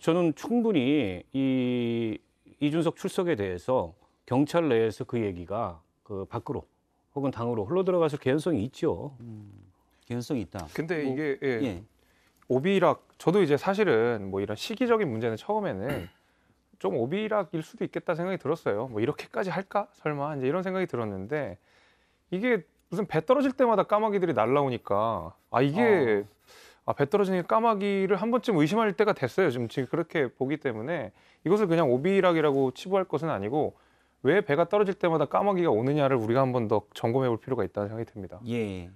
저는 충분히 이 이준석 출석에 대해서 경찰 내에서 그 얘기가 그 밖으로 혹은 당으로 흘러 들어갔을 개연성이 있죠. 음, 개연성이 있다. 근데 뭐, 이게 예, 예. 오비락 저도 이제 사실은 뭐 이런 시기적인 문제는 처음에는 좀 오비락일 수도 있겠다 생각이 들었어요. 뭐 이렇게까지 할까? 설마 이제 이런 생각이 들었는데 이게 무슨 배 떨어질 때마다 까마귀들이 날라오니까 아 이게 아. 아, 배 떨어지는 까마귀를 한 번쯤 의심할 때가 됐어요. 지금 지금 그렇게 보기 때문에 이것을 그냥 오비락이라고 치부할 것은 아니고 왜 배가 떨어질 때마다 까마귀가 오느냐를 우리가 한 번 더 점검해 볼 필요가 있다는 생각이 듭니다. 예.